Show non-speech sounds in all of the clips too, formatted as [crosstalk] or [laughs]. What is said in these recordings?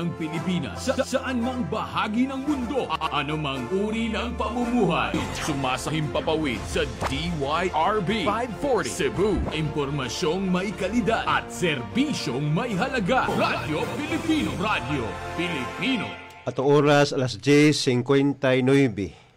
ng Pilipinas sa saan mang bahagi ng mundo, anumang uri ng pamumuhay. Sumasahim papawid sa DYRB 540 Cebu. Impormasyong may kalidad at serbisyong may halaga. Radyo Pilipino. Radio Pilipino. At oras alas 10.59.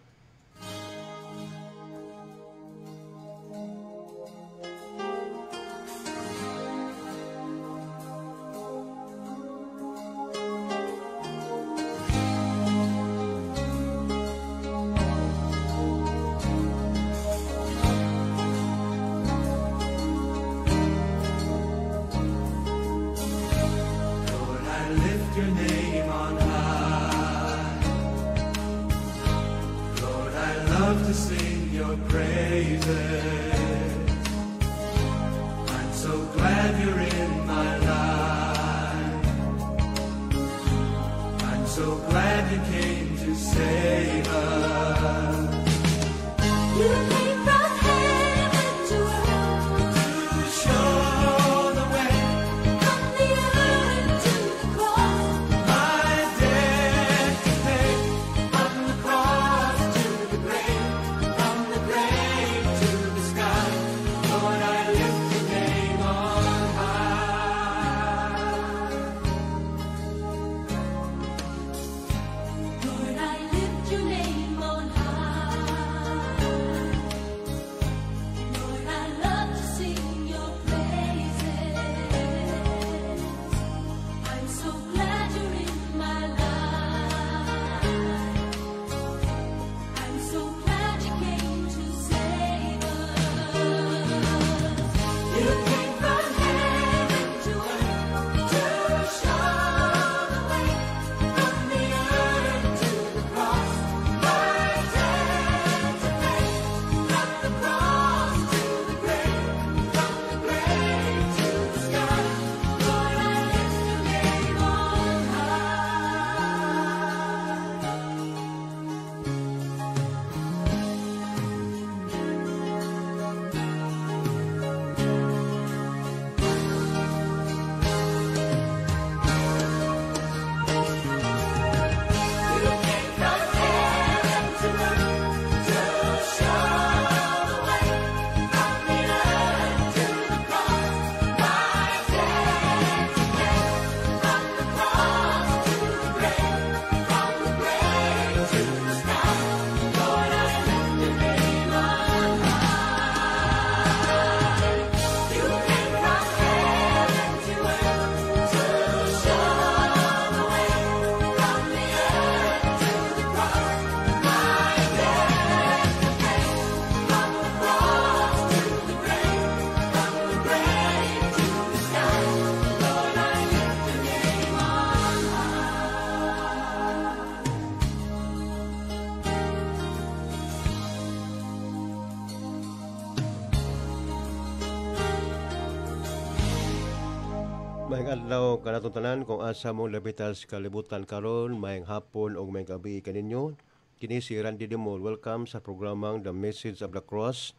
kanatong tanan kung asa mong labitas kalibutan karon maayong hapon o mayang gabi kaninyo. Kini si Randy Demol. Welcome sa programang The Message of the Cross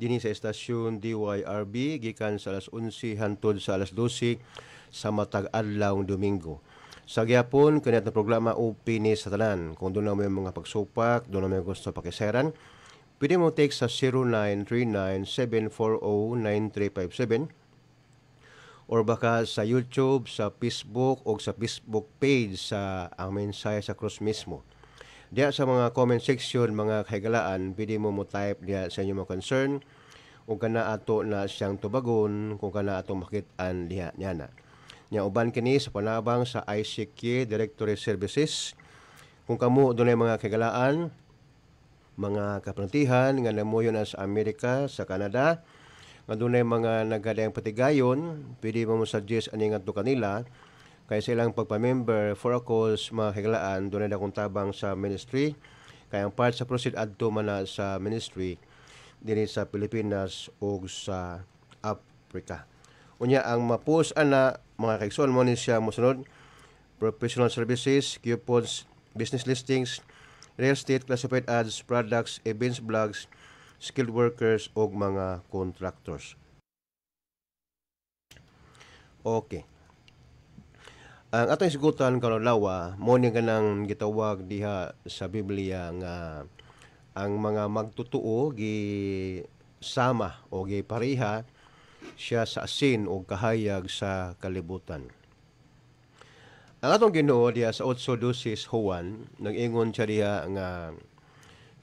dinhi sa estasyon DYRB gikan sa alas 11 hantod sa alas 12 sa matag adlaw Domingo. Sa gyapon kaniat na programa open ni sa tanan. Kung doon na may mga pagsupak, doon na may gusto pakiseran, pwede mo take sa 0939 or baka sa YouTube, sa Facebook o sa Facebook page sa ang mensahe sa cross mismo. Diya sa mga comment section mga kahigalaan, pwede mo mo type diya sa inyong mga concern kung kana ato na siyang tubagon, kung kana ato makitaan diha niya na. Nya uban kini sa panabang sa ICQ Directory Services. Kung kamo dunay mga kahigalaan, mga kaprantihan nga namuyon sa Amerika, sa Canada, nga dunay mga nagadaang patigayon, pwede mo mo suggest ano ani ngadto kanila kay silang pagpamember for a cause makahiglaan dunay dakong tabang sa ministry kay ang part sa proceed adto man sa ministry dinhi sa Pilipinas ug sa Africa. Unya ang mapus ana mga kaigsoon mo ni siya mosunod professional services, coupons, business listings, real estate, classified ads, products, events, blogs, skilled workers o mga contractors. Okay. Ang atong sigutan karon lawa mo ni ganang gitawag diha sa Biblia nga ang mga magtutuo gi sama o gi pareha siya sa asin o kahayag sa kalibutan. Ang atong Ginoo diha sa 8:12 Juan nagingon siya diha nga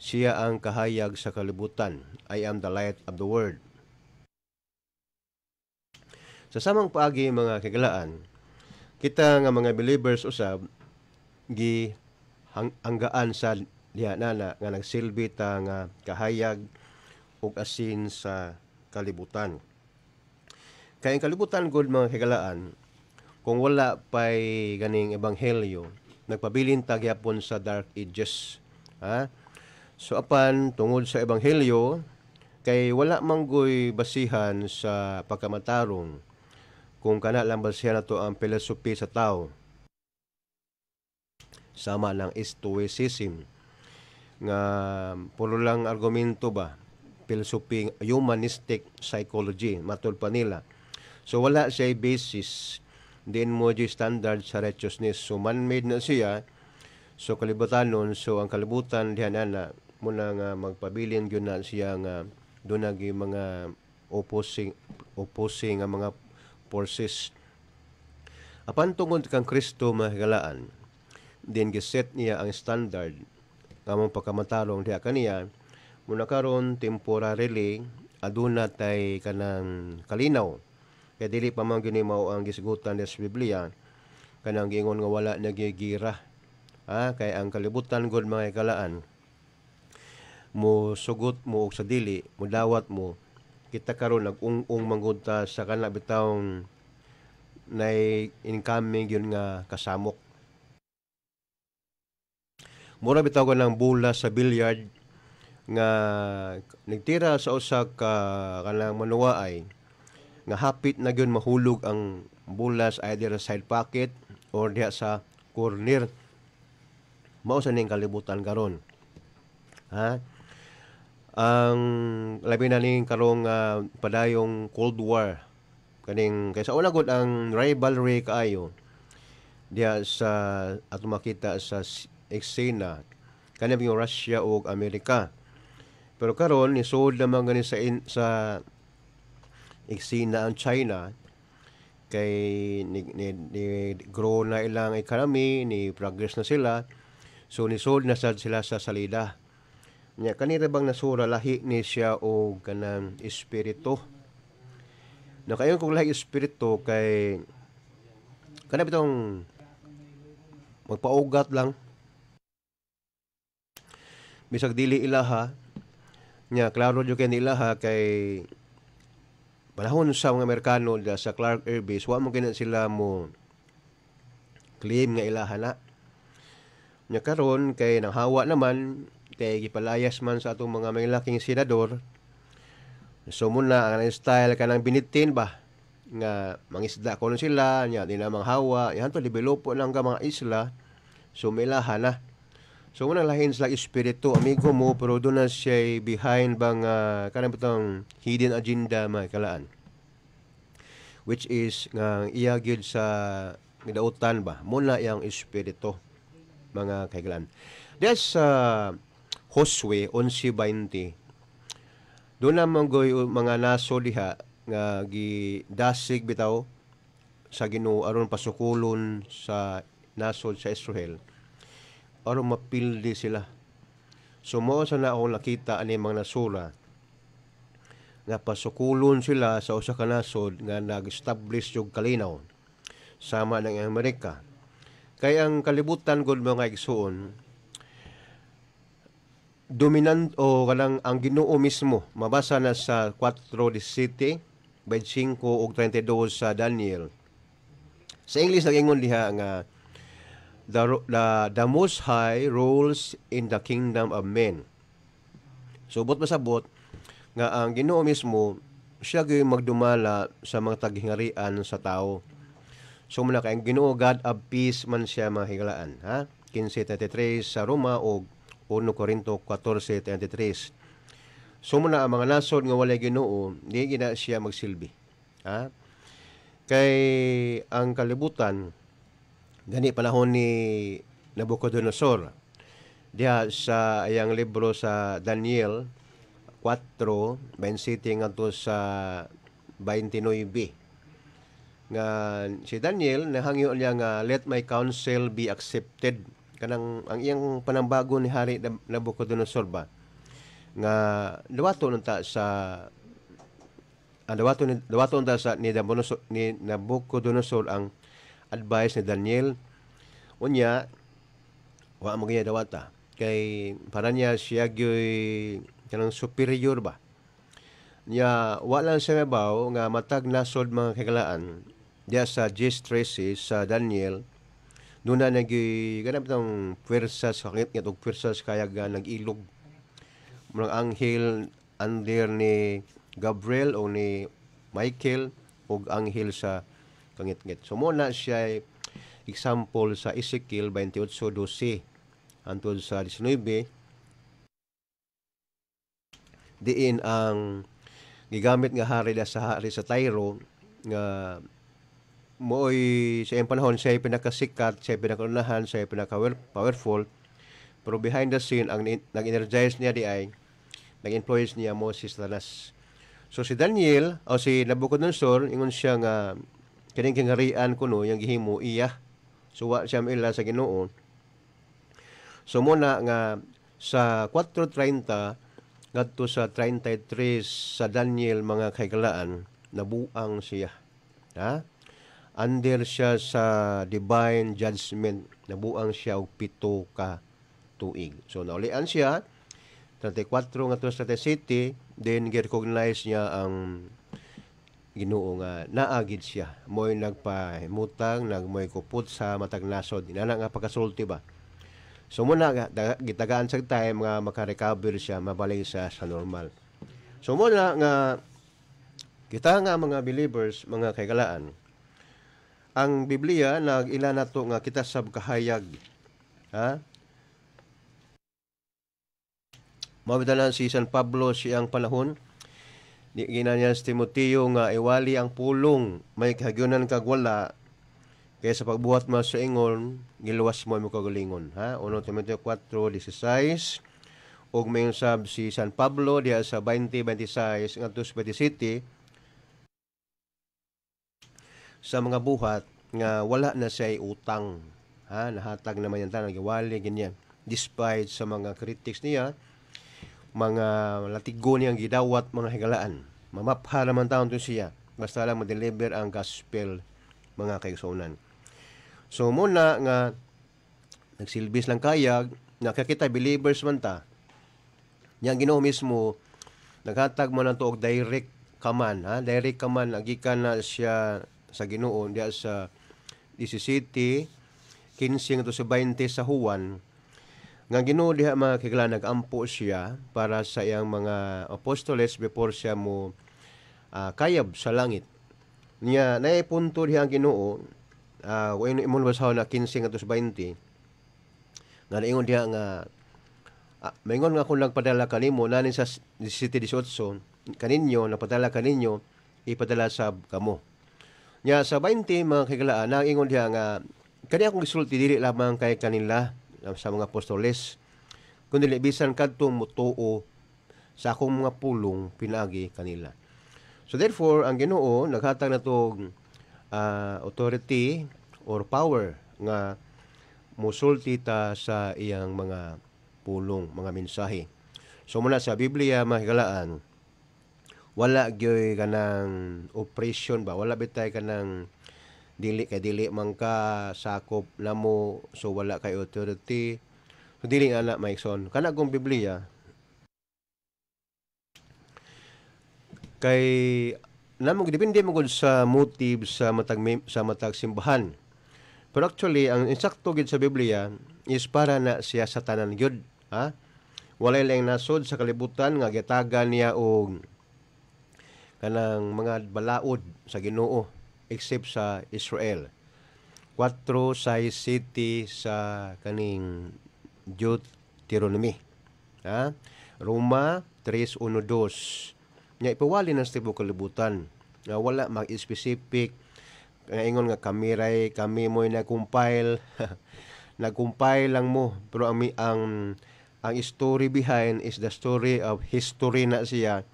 siya ang kahayag sa kalibutan. I am the light of the world. Sa samang paagi mga kagalaan, kita nga mga believers usab gi hang, hanggaan sa nana nga nagsilbi ta nga kahayag ug asin sa kalibutan. Kay ang kalibutan gud mga kagalaan kung wala pay ganing ebanghelyo nagpabilin ta gyapon sa dark ages ha So apan tungod sa ebanghelyo kay wala manggoy basihan sa pagkamatarong kung kana lang na to ang philosophy sa tao sama lang stoicism nga puro lang argumento ba philosophy humanistic psychology matul pa nila so wala siya basis din mo di standard sa righteousness so man-made na siya so kalibutanon so ang kalibutan dihan na muna nga magpabilin gyud na siya nga doon nagi mga opposing opposing nga mga forces apan tungod kang Kristo mahigalaan din giset niya ang standard ng mong pagkamatalong diya kaniya muna karon temporarily aduna tay kanang kalinaw kay dili pa man gyud mao ang gisgutan sa Biblia kanang gingon nga wala nagigira ha ah, kay ang kalibutan gud mga kalaan mo sugot mo og sa dili mo dawat mo kita karon nag-ung-ung manggod sa kana bitawng nay incoming yun nga kasamok mura bitaw ko ng bula sa billiard nga nagtira sa usa ka kanang manuwaay nga hapit na gyud mahulog ang bula sa either side pocket or diha sa corner mao sa ning kalibutan karon ha ang labi na ning karong uh, padayong Cold War kaning kaysa una gud ang rivalry kaayo diya sa ato makita sa eksena kanang yung Russia ug Amerika pero karon ni sold na gani sa in, sa eksena ang China kay ni, ni, ni grow na ilang economy ni progress na sila so ni sold na sad sila sa salida nya kanira bang nasura lahi ni siya og kanang espiritu na kayon kung lahi espiritu kay kana bitong magpaugat lang bisag dili ilaha niya klaro jud kay ilaha kay panahon sa mga Amerikano da sa Clark Air Base wa mo kina sila mo claim nga ilaha na nya karon kay nanghawa naman kay gipalayas man sa atong mga may laking senador so muna ang style kanang binitin ba nga mangisda ko sila nya di na manghawa yan to developo lang ka mga isla so milaha na so muna lahin sa espiritu amigo mo pero do na siya behind bang uh, kanang bitong hidden agenda mga kalaan which is nga iya gyud sa midautan ba muna yang espiritu mga kaigalan. This uh, ah, Josue 11:20. Doon na manggoy uh, mga nasoliha nga gidasig bitaw sa Ginoo aron pasukulon sa nasod sa Israel aron mapildi sila. So mo sa na akong nakita ani mga nasura nga pasukulon sila sa usa ka nasod nga nag-establish yung kalinaw sama ng Amerika. Kaya ang kalibutan gud mga igsuon dominant o kanang ang Ginoo mismo mabasa na sa 4:17 by 5 ug 32 sa Daniel sa English nagingon diha nga the, the, the most high rules in the kingdom of men subot so, masabot nga ang Ginoo mismo siya gyud magdumala sa mga taghingarian sa tao so muna kay ang Ginoo God of peace man siya mahiglaan ha 15:33 sa Roma og 1 Corinto 14:23. Sumuna so, ang mga nasod nga walay Ginoo, di gina siya magsilbi. Ha? Kay ang kalibutan gani panahon ni Nabucodonosor diha sa ayang libro sa Daniel 4 ngadto sa 29 nga si Daniel nahangyo niya nga let my counsel be accepted kanang ang iyang panambago ni Hari Nabucodonosor ba nga luwato dawato ta sa ah, dawato ni dawato nunta sa ni, Nabucodonosor, ni Nabucodonosor ang advice ni Daniel unya wa mo gaya dawata kay para niya siya gyoy kanang superior ba niya wala siya mabaw nga matag nasod mga kagalaan diya sa G13 sa Daniel doon na nag ganap tong pwersa sa kakit nga tog pwersa sa kayag ah, nag-ilog mga anghel under ni Gabriel o ni Michael o anghel sa kangit-ngit. So muna siya example sa Ezekiel 28:12 antod sa 19 diin ang gigamit nga hari sa hari sa Tyro nga mo'y ay sa iyang panahon siya ay pinakasikat, siya ay pinakaunahan, siya pinaka-powerful. Pero behind the scene, ang nag-energize niya di ay, nag-influence niya mo si Satanas. So si Daniel, o si Nabucodonosor, ingon siya nga, kining kingarian kuno, yung gihimo iya. So wa siya ila sa ginoon. So muna nga, sa 4.30, ngadto sa 33 sa Daniel mga kaigalaan, nabuang siya. Ha? under siya sa divine judgment nabuang siya og pito ka tuig so naulian siya 34 nga city then gi-recognize niya ang Ginoo nga naagid siya moy nagpahimutang nagmoy kupot sa matag nasod inana nga pagkasulti ba so muna gitagaan sa time nga makarecover siya mabalik siya sa normal so muna nga kita nga mga believers mga kaigalaan ang Biblia nagila nato nga kita sab kahayag ha Mabdalan si San Pablo siyang panahon ni ginanya si Timoteo nga iwali ang pulong may kahagyonan kag wala kaya sa pagbuhat mo sa ingon giluwas mo imo kagalingon ha 1 Timoteo 4:16 ug mayong sab si San Pablo diha sa 20:26 ngadto sa City sa mga buhat nga wala na siya utang. Ha, nahatag naman yan tanang giwali, ganyan. Despite sa mga critics niya, mga latigo niyang gidawat mga higalaan. Mamapha naman taon to siya. Basta lang ma-deliver ang gospel mga kaigsunan. So muna nga nagsilbis lang kayag, nakakita believers man ta. Yang Ginoo mismo naghatag man ang tuog direct kaman, ha? Direct kaman agikan na siya sa Ginoo diha sa 17 15 ngadto sa 20 sa Juan nga Ginoo diha mga kigla nagampo siya para sa iyang mga apostoles before siya mo uh, kayab sa langit niya punto diha ang Ginoo uh, wa ino basaw na 15 ngadto sa 20 nga naingon diha nga Ah, mayon nga kung nagpadala kanimo nani sa City 18 kaninyo napadala kaninyo ipadala sa kamo Nya sa 20 mga kagalaan, naingon niya nga, kani akong gisulti dili lamang kay kanila ah, sa mga apostoles, kundi bisan kadtong mutuo sa akong mga pulong pinagi kanila. So therefore, ang Ginoo naghatag na tog uh, ah, authority or power nga musulti ta sa iyang mga pulong, mga mensahe. So mula sa Biblia mahigalaan, wala gyoy kanang operation ba wala bitay kanang dili kay dili man ka sakop namo so wala kay authority so dili na na son kana gong Biblia kay namog depende mo sa motive sa matag sa matag simbahan. Pero actually ang insakto gid sa Biblia is para na siya sa tanan gyud, ha? wala lang nasod sa kalibutan nga gitagan niya og kanang mga balaod sa Ginoo except sa Israel. 4 sa city sa kaning Deuteronomy. Ha? Roma 3:1-2. Nya ipawali ng sa kalibutan nga wala mag-specific nga ingon nga kamiray kami mo na compile [laughs] nagcompile lang mo pero ang ang ang story behind is the story of history na siya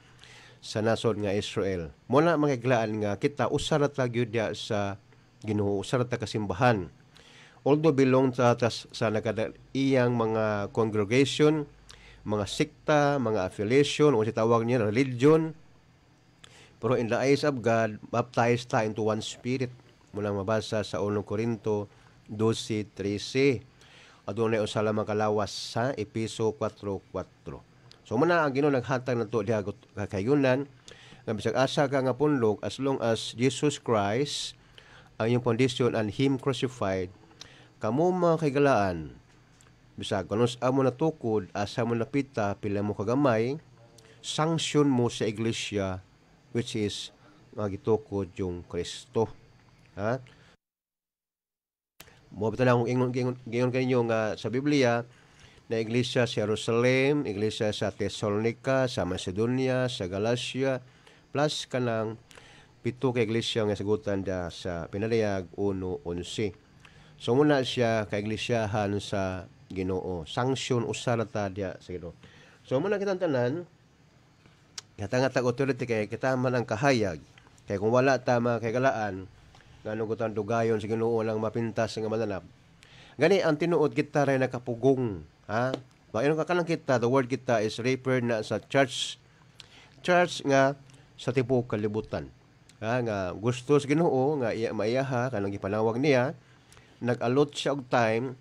sa nasod nga Israel. Muna magiglaan nga kita usarat ra gyud sa Ginoo usarat ta kasimbahan. Although belong sa, ta sa nakada iyang mga congregation, mga sikta, mga affiliation o si tawag niya religion. Pero in the eyes of God, baptized ta into one spirit. Mula mabasa sa 1 Corinto 12:13. Adunay usa lamang kalawas sa Episo 4:4. So muna ang Ginoo naghatag nato diha kakayunan nga bisag asa ka nga punlog as long as Jesus Christ ang iyong foundation and him crucified kamo makagalaan bisag kunos amo na tukod asa mo napita pila mo kagamay sanction mo sa iglesia which is magitukod yung Kristo ha mo bitan ang ingon ingon kaninyo nga sa Biblia na iglesia sa Jerusalem, iglesia sa Thessalonica, sa Macedonia, sa Galacia, plus kanang pito ka iglesia nga sagutan da sa pinalayag 1.11. So muna siya ka iglesiahan sa Ginoo. Sanction usa na ta diya sa Ginoo. So muna kitang tanan, katangatag authority kay kita man ang kahayag. Kay kung wala tama kay galaan, ngano gutan dugayon sa Ginoo lang mapintas nga mananap. Gani ang tinuod kita ray nakapugong Ha? Bayon ka kalang kita, the word kita is refer na sa church. Church nga sa tibuok kalibutan. Ha? Nga gusto sa ginoo, nga iya maiyaha, kanang ipanawag niya, nag-allot siya og time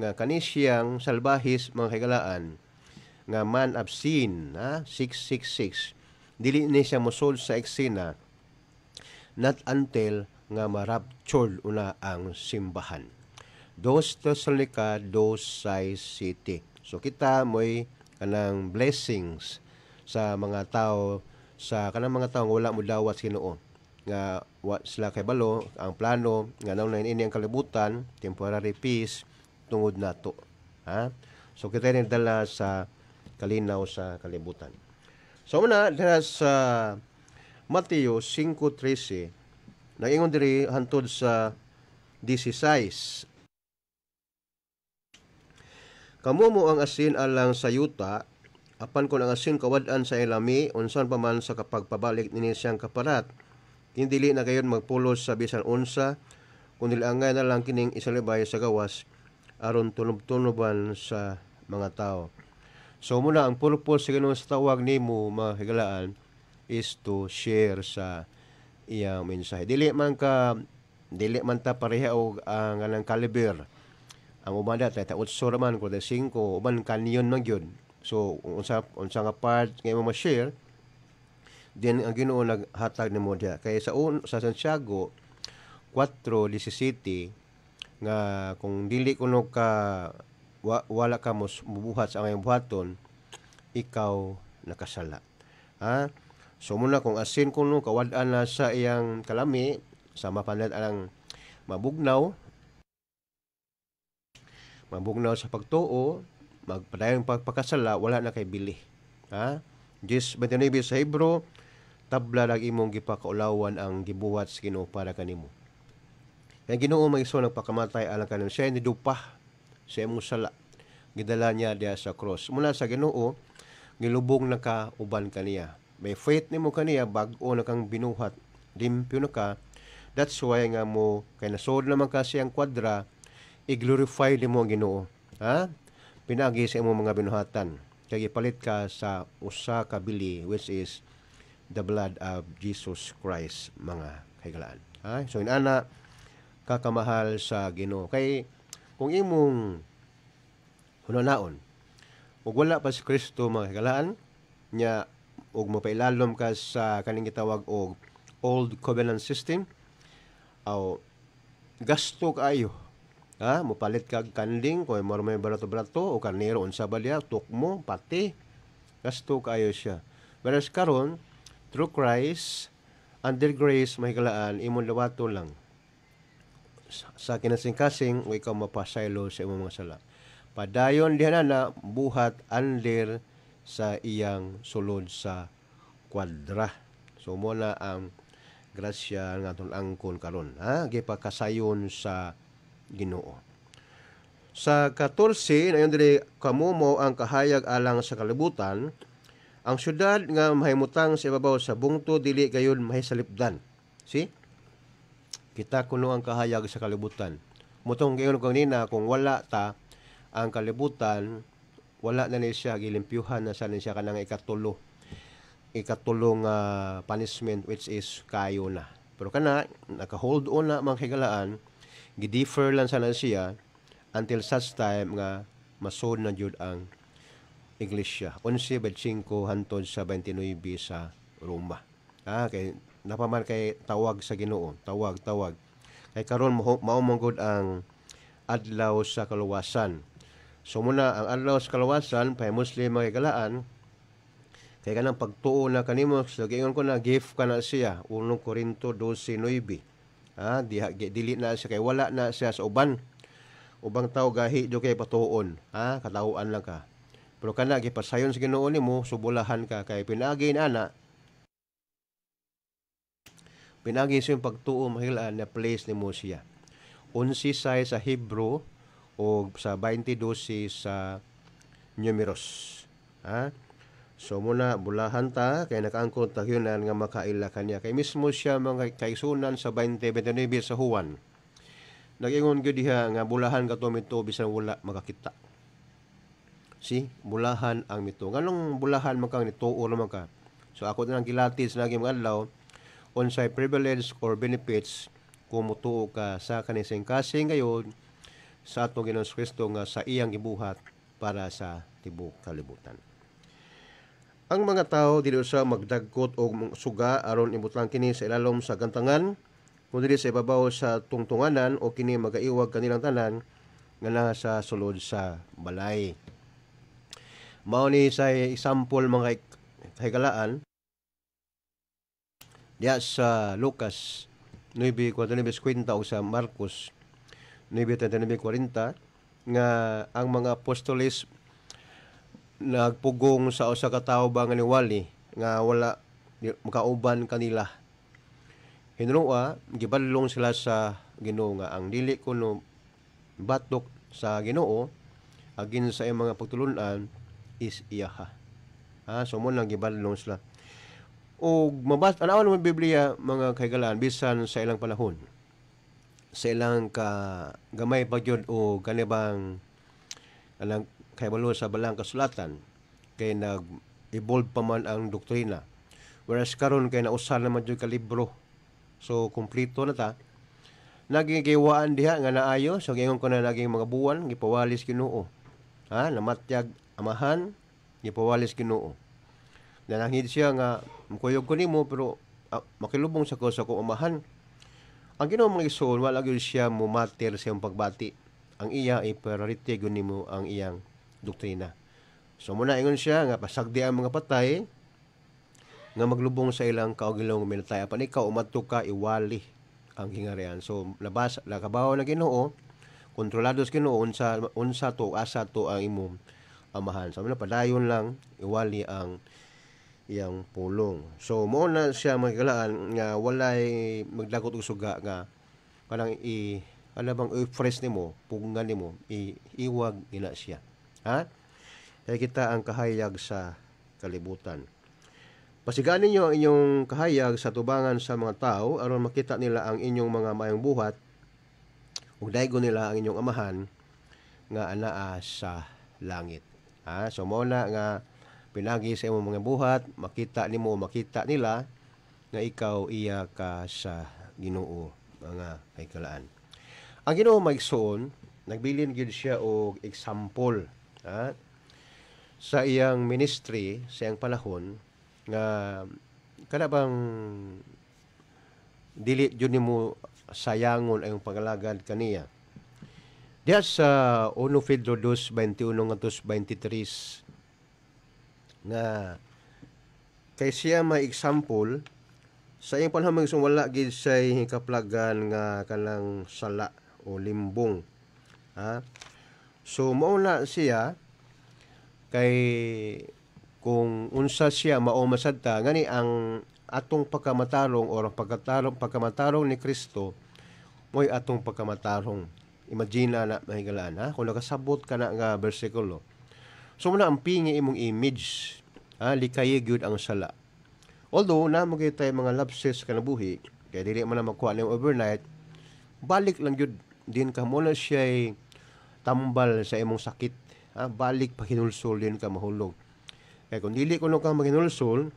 nga kanisiyang salbahis mga higalaan nga man of sin, ha? 666. Dili ni siya musol sa eksena not until nga maraptured una ang simbahan. Dos Thessalonica, dos size City. So kita mo'y kanang blessings sa mga tao sa kanang mga tao wala mo dawat Ginoo nga wa sila kay balo ang plano nga naon na ini ang kalibutan temporary peace tungod nato ha so kita ni dala sa kalinaw sa kalibutan so una dala sa Mateo 5:13 nagingon diri hantod sa 16 Kamo mo ang asin alang sa yuta, apan kon ang asin kawadan sa ilami, unsan pa man sa kapagpabalik nini siyang kaparat. li na gayon magpulos sa bisan unsa, kundi angay na lang kining isalibay sa gawas, aron tunob-tunoban sa mga tao. So muna, ang purpose sa ganun sa tawag ni mo, mga higalaan, is to share sa iyang mensahe. Dili man ka, dili man ta pareha og ang ah, uh, kanang kaliber ang uban da 38 raman 45 uban kanyon man gyud so unsa unsa nga part nga mo ma-share then ang Ginoo naghatag nimo diha kay sa un, sa Santiago 4:17 nga kung dili kuno ka wa, wala ka mos mubuhat sa ang buhaton ikaw nakasala ha so muna kung asin kuno kawad-an na sa iyang kalami sa panad ang mabugnaw mabugnaw sa pagtuo, magpadayang pagpakasala, wala na kay bili. Ha? Jis 29 sa Hebro, tabla lang imong gipakaulawan ang gibuhat sa Ginoo para kanimo. Kaya Ginoo magison ang pakamatay alang kanimo siya ni dupa sa imong sala. Gidala niya diya sa cross. Mula sa Ginoo, gilubong na ka kaniya. May faith nimo kaniya bag-o na kang binuhat, limpyo na ka. That's why nga mo kay nasod naman kasi ang kwadra i-glorify nimo ang Ginoo. Ha? Pinagi sa imong mga binuhatan kay ipalit ka sa usa ka bili which is the blood of Jesus Christ mga kaigalaan. Ha? So inana kakamahal sa Ginoo. Kay kung imong hunanaon ug wala pa si Kristo mga kaigalaan nya ug mapailalom ka sa kaning gitawag og old covenant system aw gasto kaayo ha, mupalit kag kanding kung maro may barato-barato o kanero unsa balya tukmo pati gasto kayo siya whereas karon through Christ under grace may kalaan imon lawato lang sa, sa kinasingkasing o ikaw mapasaylo sa imong mga sala padayon diha na buhat under sa iyang sulod sa kwadra so mo na ang grasya nga ang angkon karon ha gipakasayon sa Ginoo. Sa 14 ayon diri kamumo ang kahayag alang sa kalibutan ang syudad nga mahimutang sa ibabaw sa bungto dili gayon mahisalipdan. See? Kita kuno ang kahayag sa kalibutan. Mutong gayon kung nina kung wala ta ang kalibutan wala na ni siya gilimpyuhan na sa ni siya kanang ikatulo ikatulong uh, punishment which is kayo na. Pero kana naka-hold on na mga higalaan Gidiffer lang sana siya until such time nga masun na jud ang iglesia. 11.5 hantod sa 29 sa Roma. Ah, kay napaman kay tawag sa Ginoo, tawag, tawag. Kay karon mao ang adlaw sa kaluwasan. So muna ang adlaw sa kaluwasan pay Muslim mga galaan kay kanang pagtuo na kanimo sa so, giingon ko na gift kana siya 1 Korinto 12:9 ha diha dili na siya kay wala na siya sa uban ubang tao gahi do kay patuon ha katawuan lang ka pero kana gipasayon sa Ginoo nimo subulahan ka kay pinaagi ana pinaagi sa pagtuo mahilaan na place ni siya unsi say sa Hebrew o sa 22 sa numeros ha So muna bulahan ta kay nakaangkon ta yunan nga makaila kaniya kay mismo siya mga kaisunan sa 20:29 sa Juan. Nagingon gyud diha nga bulahan ka to mito bisan wala makakita. Si bulahan ang mito. Nganong bulahan man kang nituo naman ka. So ako na lang gilatis lagi mga adlaw unsay privilege or benefits kung mutuo ka sa kanising kasi ngayon sa atong Ginoong Kristo nga sa iyang gibuhat para sa tibuok kalibutan ang mga tao dili sa magdagkot og suga aron ibutang kini sa ilalom sa gantangan kundi sa ibabaw sa tungtunganan o kini magaiwag kanilang tanan nga naa sa sulod sa balay mao ni sa example mga higalaan diya sa Lucas 9:49 o sa Marcos 9:39:40 nga ang mga apostolis nagpugong sa usa ka tawo ba nga niwali nga wala makauban kanila hinrua gibadlong sila sa Ginoo nga ang dili kuno batok sa Ginoo agin sa imong mga pagtulunan is iyaha ha so mo lang gibadlong sila o mabasa anaw ang Biblia mga kaigalaan bisan sa ilang panahon sa ilang ka gamay pa gyud o kanibang alang kay balo sa balang kasulatan kay nag evolve pa man ang doktrina whereas karon kay nausa naman jud ka libro so kumpleto na ta naging giwaan diha nga naayo so gingon ko na naging mga buwan gipawalis Ginoo ha namatyag amahan gipawalis Ginoo nanangid siya nga mukuyog ko nimo pero ah, makilubong sa ko sa ko amahan. ang ginawa mga igsoon wala gyud siya mumater sa iyong pagbati ang iya ay priority gyud nimo ang iyang doktrina. So muna ingon siya nga pasagdi ang mga patay nga maglubong sa ilang kaugilong minatay apan ikaw umadto ka iwali ang hingarian. So nabasa nakabaw na Ginoo kontrolado sa Ginoo unsa unsa to asa to ang imong amahan. So so, padayon lang iwali ang iyang pulong. So mo na siya magigalaan nga walay magdakot og suga nga kanang i ano i-fresh nimo, pugngan nimo, iiwag ila siya. Ha? kita ang kahayag sa kalibutan. Pasiganin niyo ang inyong kahayag sa tubangan sa mga tao aron makita nila ang inyong mga mayong buhat ug daigo nila ang inyong amahan nga anaa sa langit. Ha? So mo na nga pinagi sa imong mga buhat, makita nimo, makita nila nga ikaw iya ka sa Ginoo mga kaikalaan. Ang Ginoo maigsoon, nagbilin gyud siya og example at sa iyang ministry, sa iyang palahon, nga kanabang dili jud nimo sayangon ang pangalagad kaniya. Diya sa uh, 1 Pedro 2:21 ngantos 23 nga kay siya may example sa iyang panhamang isang wala gid say kaplagan nga kanang sala o limbong. Ha? So mao siya kay kung unsa siya mao masadta ngani ang atong pagkamatarong or pagkatarong pagkamatarong ni Kristo moy atong pagkamatarong. Imagine na mahigalaan ha kung nakasabot ka na nga bersikulo. So muna ang pingi imong image ha likaye gyud ang sala. Although na mo tayo mga lapses kanabuhi, kay dili man na makuha ni overnight, balik lang gyud din ka mo na siya tambal sa imong sakit ah, balik pa kinulsol din ka mahulog kay kun dili ko ka maginulsol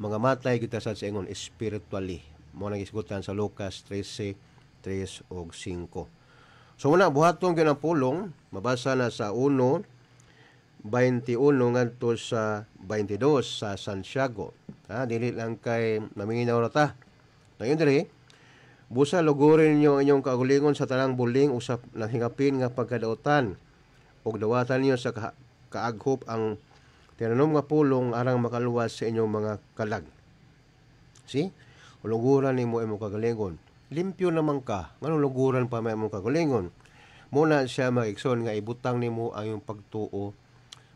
mga matay kita sa ingon spiritually mo nang isgutan sa Lucas 13 3 og 5 so una buhaton gyud ang pulong mabasa na sa 1 21 ngadto sa 22 sa Santiago ha dili lang kay naminginaw ra ta Ngayon diri, Busa lugurin niyo ang inyong kaugalingon sa tanang buling usap na hingapin nga pagkadaotan ug dawatan niyo sa ka- kaaghop ang tinanom nga pulong arang makaluwas sa inyong mga kalag. See? Luguran ni nimo imong kaugalingon. Limpyo naman ka. Nganong luguran pa may imong kaugalingon? Muna siya maikson nga ibutang nimo ang iyong pagtuo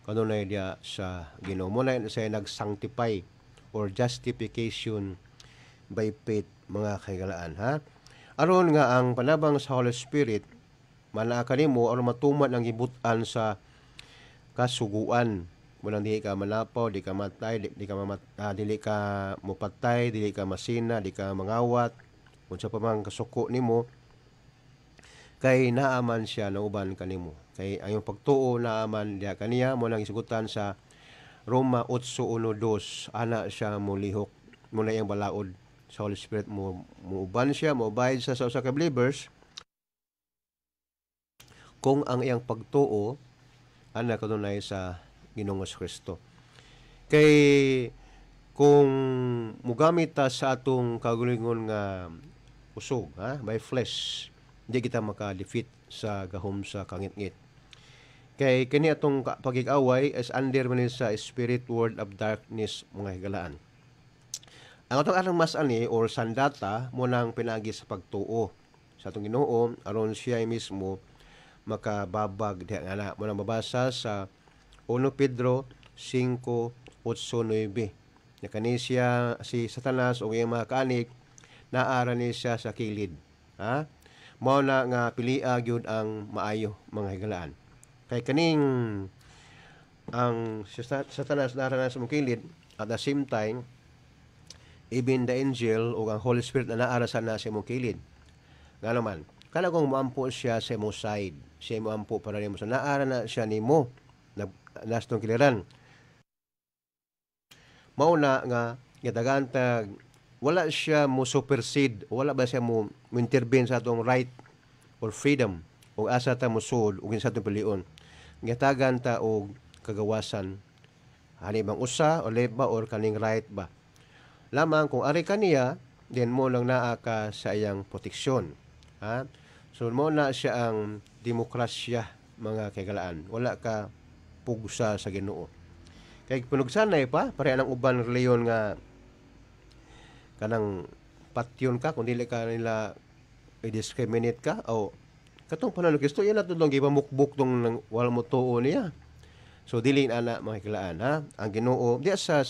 kanunay diya sa Ginoo. Muna siya nag-sanctify or justification by faith mga kagalaan ha. Aron nga ang panabang sa Holy Spirit manaa kanimo aron matuman ang gibutan sa kasuguan wala di ka malapaw, di ka matay, di, di ka mamat, ah, dili ka mupatay, dili ka masina, di ka mangawat. Unsa pa man kasuko nimo kay naaman siya na uban kanimo. Kay ang pagtuo naaman diha kaniya mo nang isugutan sa Roma 8:12 ana siya mulihok muna iyang balaod sa Holy Spirit mo muuban siya, mo abide sa sa ka believers kung ang iyang pagtuo ang nakatunay sa Ginoong Kristo. Kay kung mugamit ta sa atong kagulingon nga usog, ha, by flesh, di kita maka-defeat sa gahom sa kangit-ngit. Kay kini atong pagigaway is under man sa spirit world of darkness mga higalaan. Ang atong arang mas ani or sandata mo nang pinagi sa pagtuo sa atong Ginoo aron siya mismo makababag diha nga Mo nang mabasa sa 1 Pedro 5:8-9. Ya kani siya si Satanas o iyang mga kaanik naara ni siya sa kilid. Ha? Mao na nga pilia gyud ang maayo mga higalaan. Kay kaning ang Satanas naara na sa kilid at the same time even the angel o ang Holy Spirit na naarasan na sa imong kilid. Nga naman, kala kong maampo siya sa imong side, siya maampo para nimo. sa naara na siya nimo na nastong kiliran. Mao na nga gitagaan tag wala siya mo supersede, wala ba siya mo, mo intervene sa atong right or freedom o asa ta mo sud o sa atong pilion. Gitagan ta og kagawasan hanibang usa o left or kaning right ba lamang kung ari kaniya then mo lang naa ka sa iyang proteksyon ha so mo na siya ang demokrasya mga kagalaan wala ka pugsa sa Ginoo kay na pa pareha ang uban reliyon nga kanang patyon ka kung dili ka nila i-discriminate ka o katong panalo Kristo yan natulong gipamukbok tong nang wala mo tuo niya so dili na na mga kilaan ha ang Ginoo di sa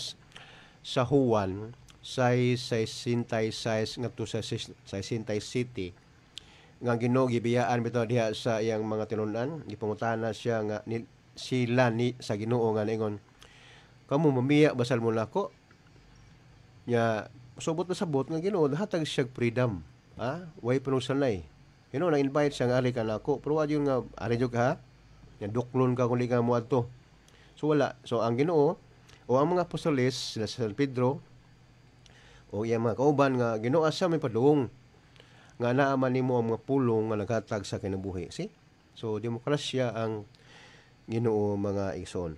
sa Juan sa Sintay size nga to sa Sintay City nga Ginoo gibiyaan bitaw diha sa iyang mga tinunan gipangutana siya nga ni, sila ni sa Ginoo nga ingon kamo mamiya basal mo nako nya subot na sabot nga Ginoo hatag siya freedom ha way panusanay you know, na-invite siya nga ari ka pero wa nga ari jud ka ha nya duklon ka kung liga mo adto so wala so ang Ginoo o ang mga apostoles sila San Pedro o iya mga kauban nga Ginoo asa may padulong nga naa nimo ang mga pulong nga naghatag sa kinabuhi si so demokrasya ang Ginoo mga ison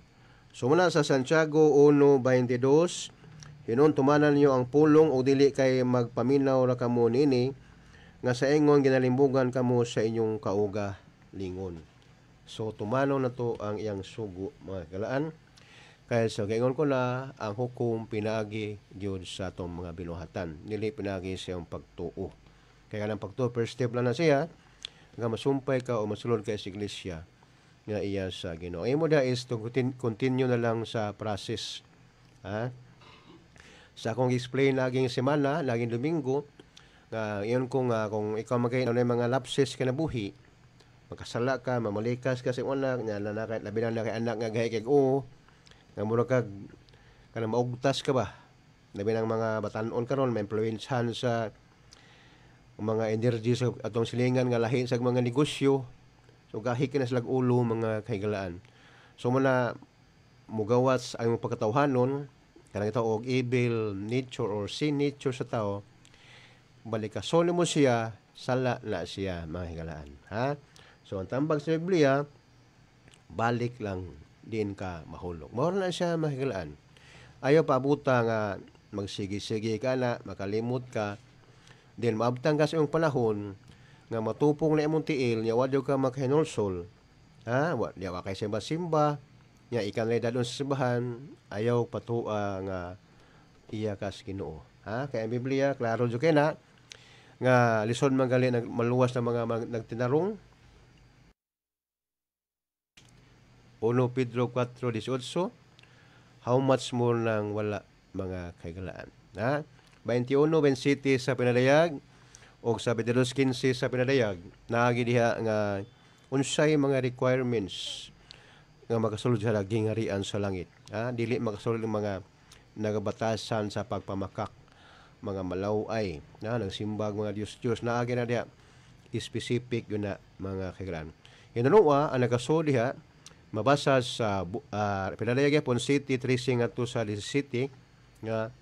so muna sa Santiago 1:22 Hinon tumanan niyo ang pulong o dili kay magpaminaw ra kamo nini nga sa ingon ginalimbugan kamo sa inyong kauga lingon. So tumano na to ang iyang sugo mga kalaan. Kaya sa gingon ko na ang hukom pinaagi gyud sa atong mga binuhatan. Dili pinaagi siyang pagtuo. Kaya kanang pagtuo first step lang na siya nga masumpay ka o masulod ka sa iglesia nga iya sa Ginoo. Imo da is to continue na lang sa process. Ha? Sa akong explain laging semana, laging Domingo, nga iyon kung nga kung ikaw magay na mga lapses ka na buhi, makasala ka, mamalikas ka sa anak, nga na labi na kay anak nga gay kay oo, nga mura ka kanang maugtas ka ba labi ng mga batanon karon may influensyahan sa mga energy sa atong silingan nga lahi sa mga negosyo so gahi na sila ulo mga kahigalaan so muna mugawas ang pagkatawhanon kanang ito og evil nature or sin nature sa tao balikason mo siya sala na siya mga higalaan ha so ang tambag sa Biblia balik lang diin ka mahulog. Mahulog na siya mahigalaan. Ayaw pabuta nga magsigi-sige ka na, makalimot ka, Then maabtang ka sa iyong panahon nga matupong na imong tiil nya wadyo ka makahinulsol. Ha? Wa ya wa simba simba nya ikan lay dadon sa simbahan ayaw patua nga iya kas Ginoo. Ha? Kay ang Biblia klaro jud kay na nga lison mangali, gali nag maluwas na mga, mga nagtinarong 1 Pedro 4.18, how much more nang wala mga kagalaan. Ha? city sa pinadayag o sa 22.15 sa pinadayag, naagidiha nga unsay mga requirements nga makasulod sa laging sa langit. Ha? Dili makasulod ng mga nagabatasan sa pagpamakak, mga malaway, na nagsimbag mga Diyos-Diyos. Naagi na diha, specific yun na mga kagalaan. Hinanua, ang nagkasuli ha, mabasa sa uh, ah, pinalayag yapon City 13 ngadto sa City nga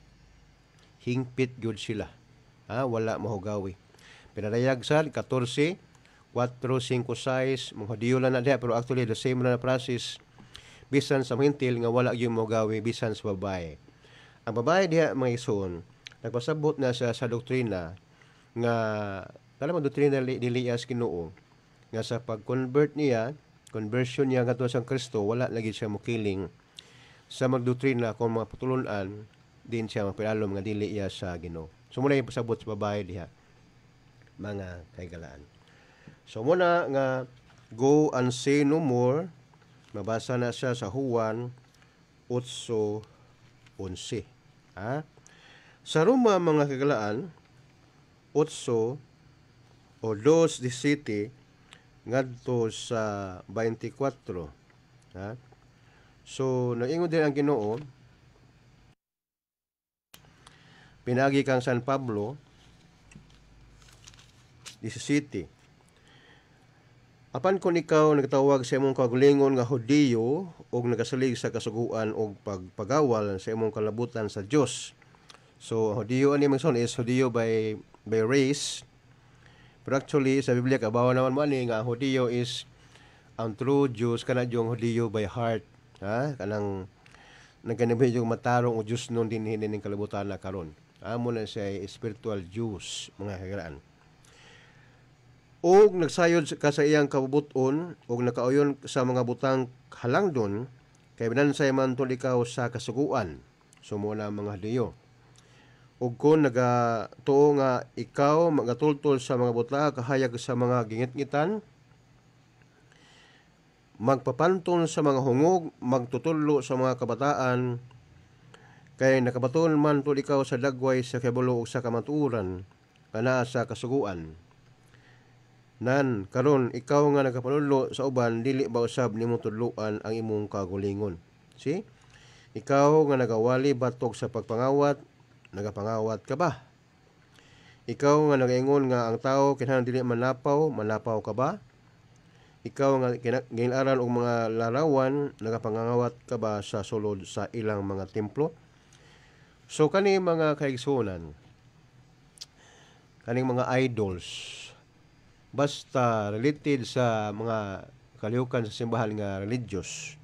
hingpit gud sila. Ha, ah, wala mahugawi. Pinalayag sa 14 456 mga na diha pero actually the same na, process bisan sa hintil nga wala gyud mahugawi bisan sa babae. Ang babae diha mga ison nagpasabot na siya sa doktrina nga kala mo doktrina ni Elias Kinoo nga sa pag-convert niya conversion niya ngadto sa Kristo wala lagi siya mukiling sa magdoktrina kon mga putulunan din siya magpiralom nga dili iya sa Ginoo. So muna yung pasabot sa babae diha mga kaigalaan. So muna nga go and say no more mabasa na siya sa Juan 8:11. Ha? Sa Roma mga kaigalaan 8 o 2 de City ngadto sa 24 ha so nagingon din ang Ginoo pinagi kang San Pablo di city apan kon ikaw nagtawag sa imong kaglingon nga hudiyo og nagasalig sa kasuguan og pagpagawal sa imong kalabutan sa Dios so hudiyo ani magson is hudiyo by by race pero actually, sa Biblia, kabawa naman mo ani eh, nga, Hudiyo is ang true Jews, kana yung Hudiyo by heart. Ha? Kanang nagkanibay yung matarong o Diyos nun din hinin ng kalibutan na karon. Amo na siya eh, spiritual Jews, mga kagaraan. O nagsayod ka sa iyang kabubuton o nakauyon sa mga butang halangdon, kay binan sa man ikaw sa kasuguan. Sumuna so, mga Hudiyo ug naga tuo nga ikaw magatultol sa mga butla kahayag sa mga gingit-ngitan magpapanton sa mga hungog magtutullo sa mga kabataan kay nakabaton man tul ikaw sa dagway sa kabulo ug sa kamaturan kana sa kasuguan nan karon ikaw nga nagapanulo sa uban dili ba usab nimo tudloan ang imong kagulingon si ikaw nga nagawali batok sa pagpangawat nagapangawat ka ba? Ikaw nga nagaingon nga ang tao kinahanglan dili malapaw, manapaw ka ba? Ikaw nga ginalaran og mga larawan, nagapangawat ka ba sa sulod sa ilang mga templo? So kani mga kaigsunan, kani mga idols basta related sa mga kalihukan sa simbahan nga religious.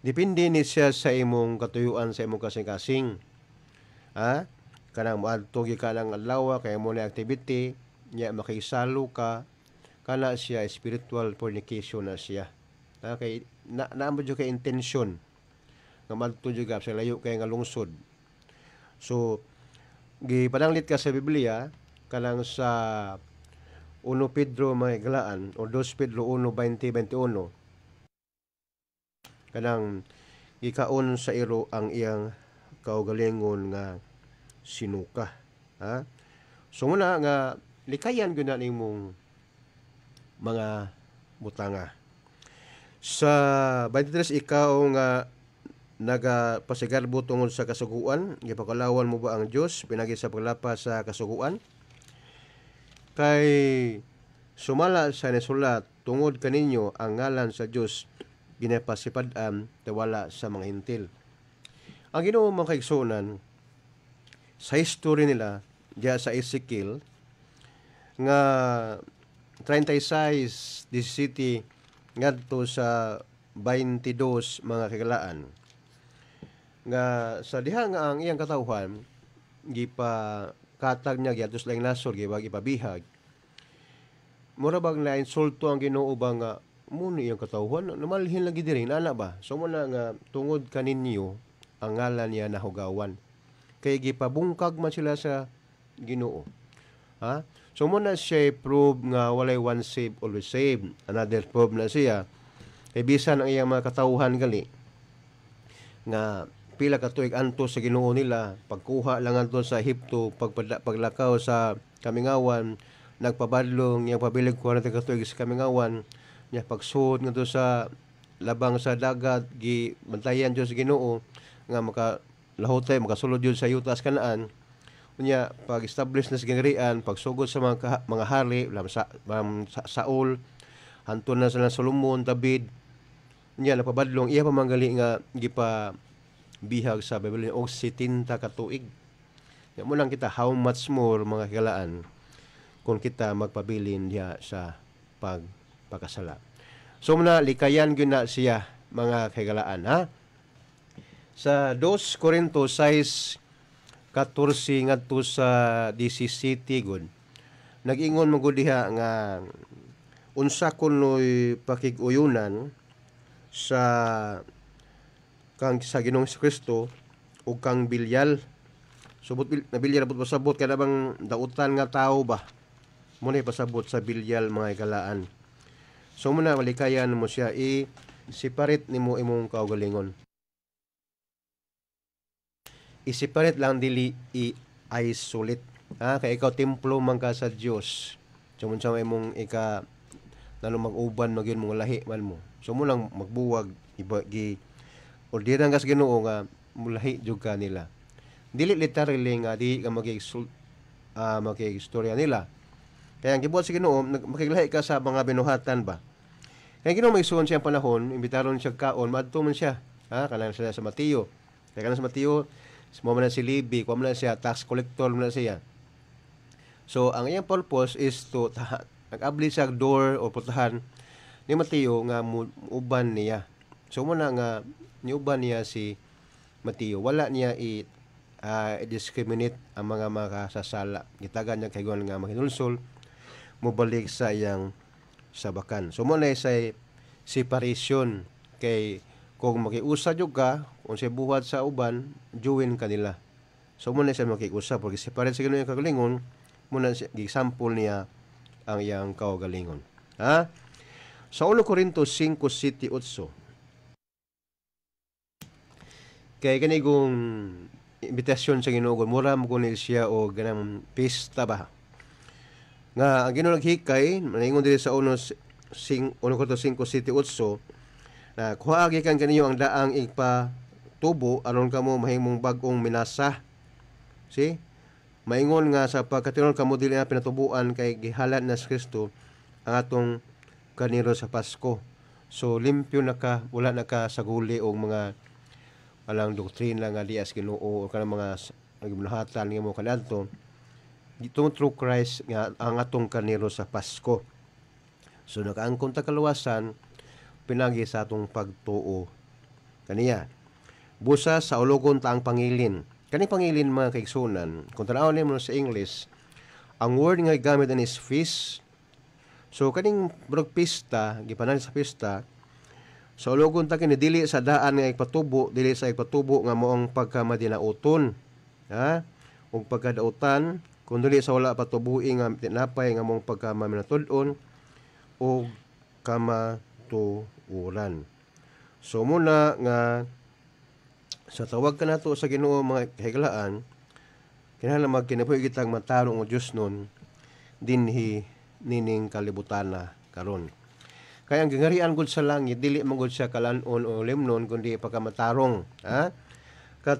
Depende ni siya sa imong katuyuan sa imong kasing-kasing ha kanang maadtogi ka ng adlaw kay mo na activity nya makaisalo ka kana siya spiritual fornication na siya okay kay na naamo jud kay intention nga madto jud sa layo kay nga lungsod so gi padanglit ka sa Biblia kanang sa 1 Pedro Maiglaan o 2 Pedro 1:20-21 kanang ikaon sa iro ang iyang kaugalingon nga sinuka. Ha? So muna nga likayan gyud na nimong mga butanga. Sa 23 ikaw nga nagapasigarbo tungod sa kasuguan, gipakalawan mo ba ang Dios pinagi sa paglapa sa kasuguan? Kay sumala sa nasulat tungod kaninyo ang ngalan sa Dios ginapasipad-an tawala sa mga hintil. Ang Ginoo mga kaigsunan sa history nila diya sa Ezekiel nga 36 di city ngadto sa 22 mga kagalaan nga sa diha nga ang iyang katawhan gipa katag niya gyud giadtos lang nasor giwag ipabihag mura bang na insulto ang Ginoo ba nga mo niyang katawhan namalhin gid diri ana ba so mo na nga tungod kaninyo ang ngalan niya na hugawan. Kay gipabungkag man sila sa Ginoo. Ha? So muna siya prove nga walay one save always save. Another prove na siya kay eh, bisan ang iyang mga katauhan gali nga pila ka tuig anto sa Ginoo nila pagkuha lang anto sa Ehipto pagpada, paglakaw sa Kamingawan nagpabadlong yang pabilig 40 ka tuig sa Kamingawan nya pagsuod ngadto sa labang sa dagat gi bantayan sa Ginoo nga maka makalahote, makasulod yun sa yutas kanaan, unya pag-establish na sa ginarian, pagsugod sa mga, mga hari, lam sa, um, sa, Saul, hantun na sa Solomon, David, unya napabadlong, iya pa nga gipa bihag sa Babylon og 70 ka tuig. Ya mo lang kita how much more mga kalaan kung kita magpabilin diha sa pagpakasala. So muna likayan gyud na siya mga kagalaan ha sa 2 Corinto 14 ngadto sa 17 gud nagingon mo diha nga unsa kunoy pakiguyunan sa kang sa Ginoong Kristo ug kang bilyal subot so, nabilyal pud pasabot kada bang dautan nga tao ba mo ni pasabot sa bilyal mga igalaan so muna malikayan mo siya i separate nimo imong kaugalingon i lang dili i-isolate. Ha? Kaya ikaw templo man ka sa Dios. Sumun sa may mong ika nalo mag-uban magyon mong lahi man mo. So mo lang magbuwag iba gi ordiran sa Ginoo nga mulahi jug ka nila. Dili literally nga di ka magi uh, ah, makiistorya nila. Kaya ang gibuhat sa Ginoo makilahi ka sa mga binuhatan ba. Kaya Ginoo may suon siya panahon, imbitaron siya kaon, madto man siya. Ha, kanan sila sa Mateo. Kaya kanan sa Mateo mo man si Libby, kuha man siya, tax collector man siya. So, ang iyang purpose is to nag-abli sa door o putahan ni Mateo nga uban niya. So, muna nga, niuban niya si Mateo. Wala niya i uh, ah, discriminate ang mga makasasala. Gitagan niya kay Gwan nga makinulsol, mubalik sa iyang sabakan. So, muna say separation kay kung makiusa juga unsay buhat sa uban join kanila so muna na siya makikusap porque separate sa kinoy kagalingon muna na siya example niya ang iyang kagalingon ha sa 1 Corinto City 8 kay kanigong imbitasyon sa Ginoo mura mo kun siya o ganang pista ba nga ang Ginoo naghikay maningon diri sa unos sing 5 city 8 na kuhaagi kan kaninyo ang daang ipa tubo aron ka mo mahimong bag-ong minasa Si? maingon nga sa pagkatinon kamo dili na pinatubuan kay gihalan na si Kristo ang atong kaniro sa Pasko so limpyo na ka wala na ka sa guli og mga alang doktrina nga di as Ginoo o kanang mga nagmulahatan nga mo kanadto gitong true Christ nga ang atong kaniro sa Pasko so nakaangkon ta kaluwasan pinagi sa atong pagtuo kaniya busa sa ulogon taang pangilin. Kani pangilin mga kaiksunan, kung tanaw mo sa English, ang word nga gamit ani is feast. So kaning brog pista, gipanan sa pista, sa ulogon ta kinidili sa daan nga ipatubo, dili sa ipatubo nga moong pagkamadinauton. Ha? Ug pagkadautan, kung dili sa wala patubuin nga tinapay nga mong pagkamaminatud-on o kamatuuran. So muna nga sa tawag ka nato sa Ginoo mga kahiglaan, kinahanglan magkinapoy kitang matarong o Dios nun dinhi nining kalibutan na karon. Kaya ang gangarian gud sa langit dili man gud siya kalanon o limnon kundi pagkamatarong, ha? 14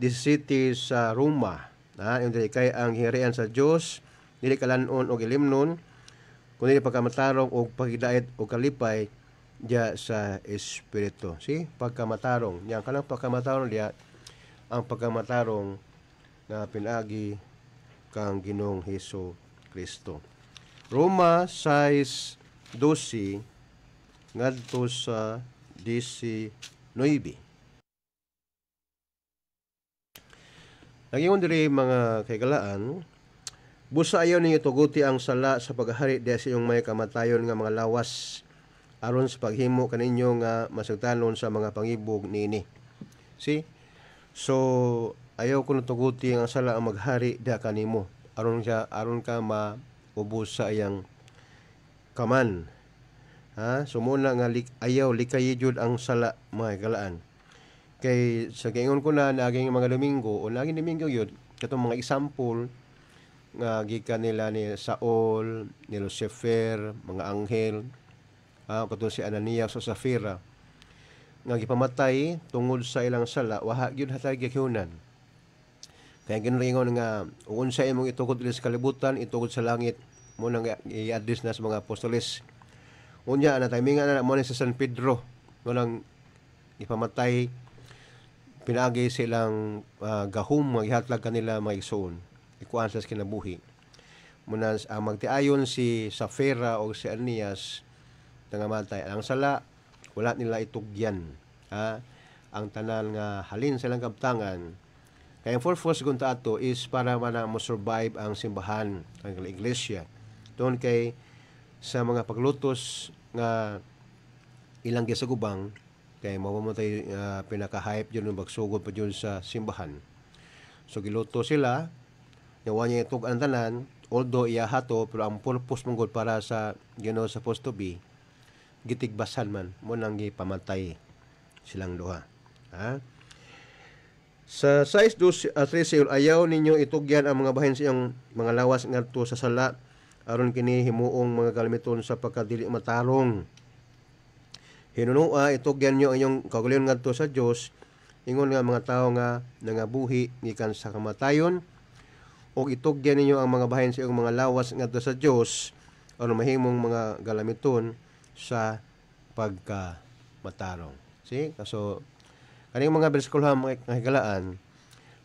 17 sa Roma, ha? indi kay ang gangarian sa Dios dili kalanon o gilimnon kundi pagkamatarong o pagidait o kalipay dia sa espiritu. Si Pagkamatarong. Yang kanang pagkamatarong dia ang pagkamatarong na pinagi kang Ginoong Heso Kristo. Roma 6:12 ngadto sa 19. Nagingon diri mga kaigalaan, busa ayon ninyo tuguti ang sala sa paghari dahil sa may kamatayon nga mga lawas aron sa paghimo kaninyo nga masugtanon sa mga pangibog niini. See? So ayaw ko natuguti ang sala ang maghari da kanimo aron ka aron ka maubos sa iyang kaman. Ha? So muna nga lik, ayaw likay jud ang sala mga galaan. Kay sa gingon ko na naging mga Domingo o naging Domingo yun, katong mga example nga gikan nila ni Saul, ni Lucifer, mga anghel, ah, katong si Ananias o Safira nga gipamatay tungod sa ilang sala waha gyud hatag gikunan kaya ginringon nga unsa imong itukod sa kalibutan itukod sa langit mo nang i-address na sa mga apostoles unya na timing ana mo ni sa San Pedro mo nang ipamatay pinaagi silang uh, ah, gahom maghatlag kanila mga igsoon ikuan sa kinabuhi muna ang ah, magtiayon si Safira o si Anias nangamatay ang sala wala nila itugyan ha ang tanan nga halin sa lang kaptangan kay ang purpose gun ato is para man mo survive ang simbahan ang iglesia tun kay sa mga paglutos nga ilang gisagubang kay mamamatay uh, ah, pinaka-hype yun ng bagsugod pa yun sa simbahan so giluto sila yawa niya itog ang tanan although iya hato pero ang purpose mong para sa you know supposed to be gitigbasan man mo nang gipamatay silang duha ha sa size 2 uh, 3 ayaw ninyo itugyan ang mga bahin sa iyong mga lawas ngadto sa sala aron kini himuong mga gamiton sa pagkadili matarong hinunua itugyan nyo ang iyong kagalingon ngadto sa Dios ingon nga mga tao nga nangabuhi gikan sa kamatayon o itugyan ninyo ang mga bahin sa iyong mga lawas ngadto sa Dios aron mahimong mga galamiton sa pagka matarong. See? So, kaning mga bersikulo mga higalaan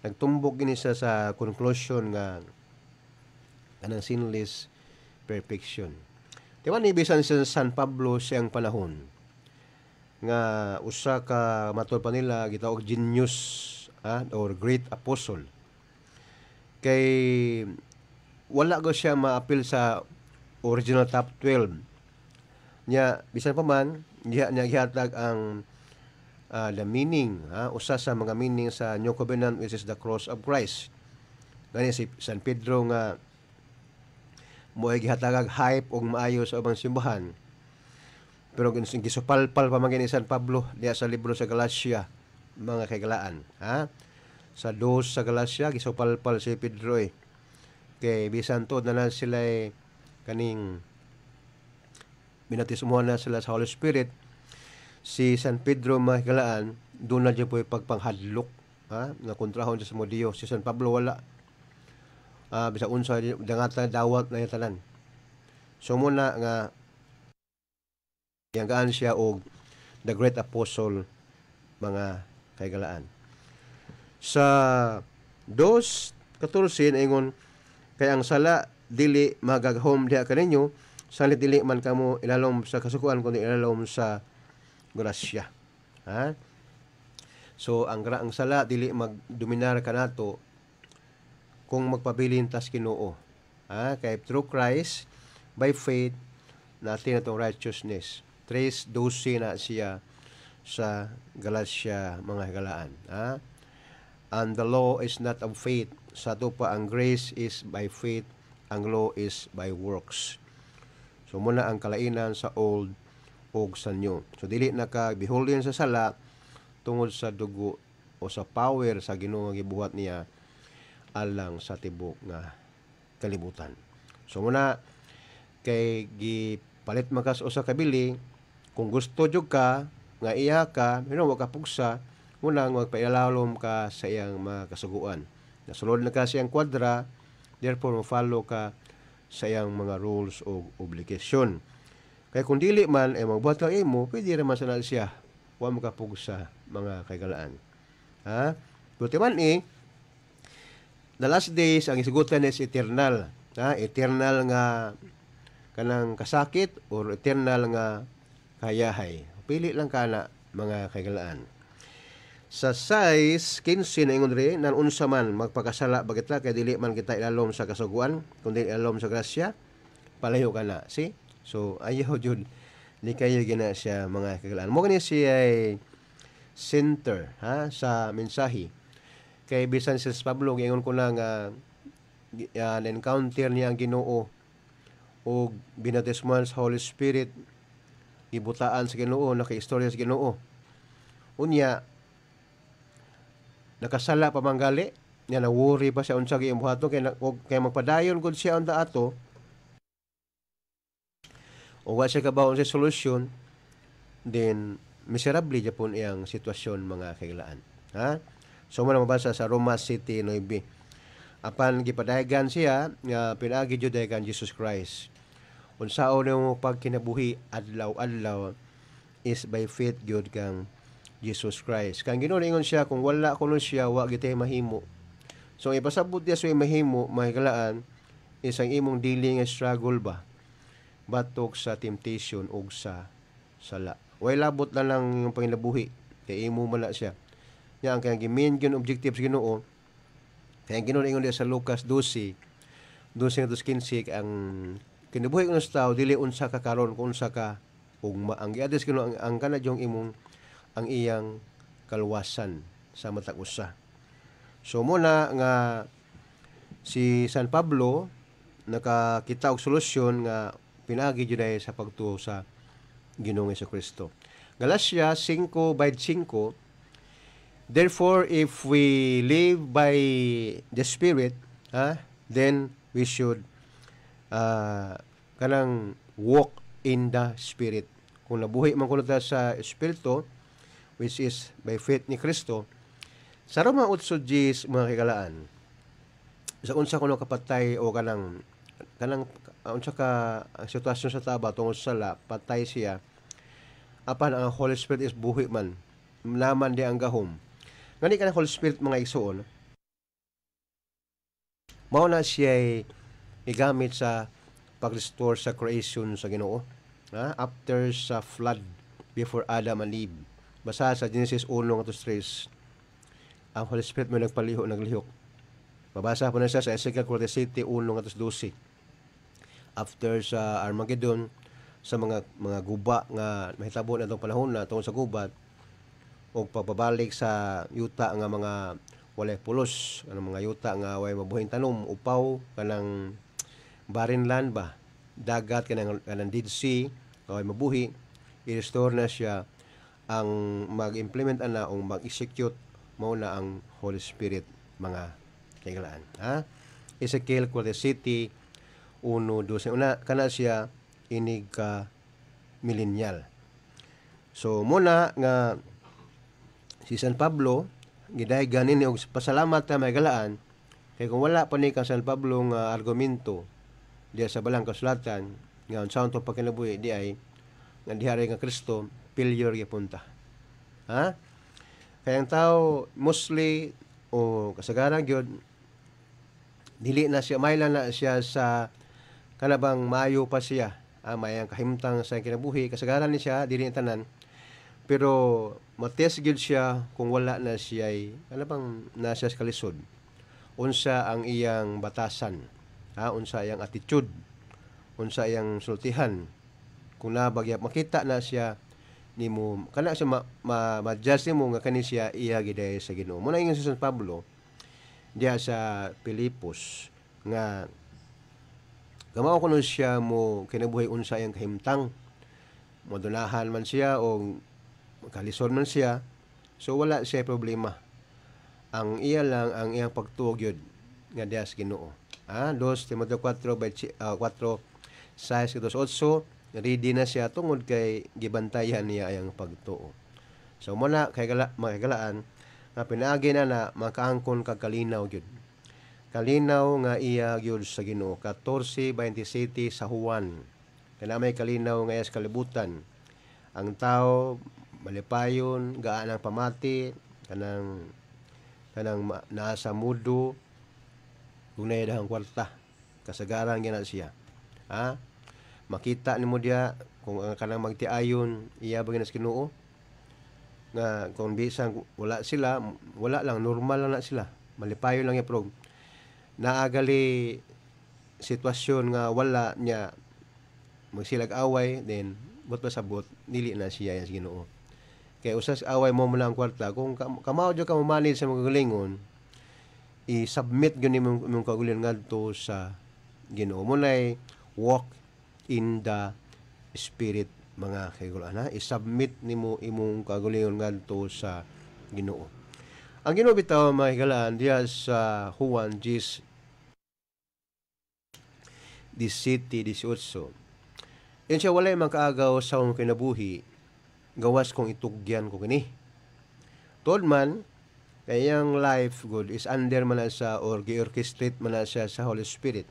nagtumbok gini sa sa conclusion nga kanang sinless perfection. Di ba nibisan sa San Pablo siyang panahon nga usa ka matul pa nila gitawag genius ah, or great apostle. Kay wala ko siya maapil sa original top 12 nya bisan pa man diha niya gihatag ang uh, the meaning ha usa sa mga meaning sa New Covenant which is the cross of Christ. Gani si San Pedro nga moay gihatagag hype og maayo sa ubang simbahan. Pero gisupalpal pa man ni San Pablo diha sa libro sa Galacia mga kagalaan ha sa dos sa Galacia gisupalpal si Pedro eh. kay bisan to na lang sila kaning binatismuhan na sila sa Holy Spirit, si San Pedro Mahigalaan, doon na dyan po yung pagpanghadlok, ha? na kontrahon sa mo Dios. Si San Pablo wala. Uh, bisa unsa, dangatan, dawat na yung tanan. So muna nga, yanggaan siya og the great apostle mga kaigalaan. Sa dos, 2.14 ingon kay ang sala dili magagahom diha ka kaninyo sa dili man kamo ilalom sa kasukuan kundi ilalom sa grasya ha so ang ang sala dili magdominar kanato kung magpabilin tas Kinoo ha kay through Christ by faith natin atong righteousness 3:12 na siya sa Galatia mga higalaan ha and the law is not of faith sa pa ang grace is by faith ang law is by works So muna ang kalainan sa old ug sa new. So dili na ka beholden sa sala tungod sa dugo o sa power sa Ginoo nga gibuhat niya alang sa tibok nga kalibutan. So muna kay gipalit makas o sa kabili kung gusto jud ka nga iya ka, pero know, wa ka pugsa, muna nga pailalom ka sa iyang mga kasuguan. Nasulod na ka sa iyang kwadra, therefore mo follow ka sa iyang mga rules o obligasyon. Kaya kung dili man ay magbuhat kang imo, pwede ra man sanal siya. Wa makapug sa mga kaigalaan. Ha? Buti man eh, the last days ang isigutan is eternal. Ha? Eternal nga kanang kasakit or eternal nga kayahay. Pili lang kana mga kaigalaan sa 6:15 ningon diri nan unsa man magpakasala bagitla kay dili man kita ilalom sa kasuguan kundi ilalom sa grasya palayo ka na see so ayo [laughs] jud ni kayo gina siya mga kagalaan mo kani siya ay center ha sa mensahe kay bisan si Pablo ingon ko lang uh, ah, uh, encounter niya ang Ginoo o binatismuhan sa Holy Spirit ibutaan sa Ginoo nakaistorya sa Ginoo unya nakasala pa manggali nya nawuri pa siya unsa giimbuhaton kay kay magpadayon gud siya unta ato o wa siya kabawon sa solusyon then miserable japon iyang sitwasyon mga kailaan ha so mo mabasa sa Roma City 9 apan gipadayagan siya nga pinaagi jud dayagan Jesus Christ o nimo pagkinabuhi adlaw-adlaw is by faith gyud kang Jesus Christ. Kang Ginoo ingon siya kung wala kuno siya wa gitay mahimo. So ang ipasabot niya sa mahimo mahiglaan isang imong dealing struggle ba batok sa temptation ug sa sala. Way labot na lang yung panginabuhi kay imo man na siya. Nya ang kayang gimain gyud objective sa Ginoo. Kay ang Ginoo ingon sa Lucas 12 12 nga 15 ang kinabuhi ng tao dili unsa ka karon kung unsa ka ugma ang giadres kuno ang, ang kana imong ang iyang kaluwasan sa matag usa. So muna nga si San Pablo nakakita og solusyon nga pinagi jud sa pagtuo sa Ginoong Kristo. by 5 Therefore, if we live by the Spirit, ah, then we should uh, kanang walk in the Spirit. Kung nabuhi man kuno ta sa Espiritu, which is by faith ni Kristo, sa Roma 8.10, mga kikalaan, sa unsa kuno kapatay o kanang kanang uh, unsa ka ang sitwasyon sa taba tungod sa la patay siya apan ang Holy Spirit is buhi man naman di ang gahom ngani kanang Holy Spirit mga igsoon mao na siya igamit sa pag-restore sa creation sa Ginoo ha? after sa flood before Adam and Eve Basa sa Genesis 1 nga 3. Ang Holy Spirit mo nagpaliho, naglihok. Babasa po na siya sa Ezekiel 47, 1 12. After sa Armageddon, sa mga mga guba nga mahitabo na itong panahon na tungkol sa gubat o pagbabalik sa yuta nga mga walay pulos kanang mga yuta nga way mabuhing tanom upaw kanang barren land ba dagat kanang kanang Dead Sea way mabuhi i-restore na siya ang mag-implement ana o mag-execute mao na ang Holy Spirit mga kaiglaan ha Ezekiel 40 City 1:12 una kana siya inig ka millennial so muna nga si San Pablo giday ganin og pasalamat na may galaan kay kung wala pa ni kang San Pablo nga argumento diya sa balang kasulatan nga unsa unta pagkinabuhi di ay nga dihari nga Kristo failure punta. Ha? Kaya ang tao, mostly, o kasagaran gyud dili na siya, maila na siya sa kanabang mayo pa siya. Ah, may kahimtang sa kinabuhi, kasagaran ni siya, dili tanan. Pero matest gyud siya kung wala na siya ay kanabang nasa sa kalisod. Unsa ang iyang batasan? Ha? Unsa iyang attitude? Unsa iyang sultihan? Kung nabagya makita na siya nimo kana siya ma, ma, ma nimo nga kani siya iya giday sa Ginoo. Muna ingon si San Pablo diya sa Pilipos nga gamao kuno siya mo kinabuhi unsa ang kahimtang modunahan man siya o kalison man siya so wala siya problema ang iya lang ang iyang pagtuog yun nga diya sa Ginoo ah 2 Timoteo 4 by 4 6 28 ready na siya tungod kay gibantayan niya ang pagtuo. So muna kay gala, makikalaan nga pinaagi na na makaangkon kag kalinaw gyud. Kalinaw nga iya gyud sa Ginoo 14:27 sa Juan. Kana may kalinaw nga sa kalibutan. Ang tao malipayon gaan ang pamati kanang kanang nasa mudo kung naidahang kwarta kasagaran gina siya. Ha? makita nimo dia kung ang kanang magtiayon iya ba sa kinuo nga kung bisan wala sila wala lang normal lang na sila malipayon lang yaprog naagali sitwasyon nga wala niya magsilag away then bot sa sabot nili na siya sa Ginoo kay usas away mo mula ang kwarta kung kamao jo ka mo manage sa magagalingon i-submit gyud ni mong kagulian ngadto sa Ginoo mo nay walk in the Spirit mga kagulana I-submit nimo imong kagulingon ngadto sa Ginoo. Ang Ginoo bitaw mga kaigulaan diya sa Juan 10 17-18. Yan siya walay makaagaw sa akong kinabuhi, gawas kong itugyan ko kini. Tod man, kayang life good is under man sa or gi-orchestrate man siya sa Holy Spirit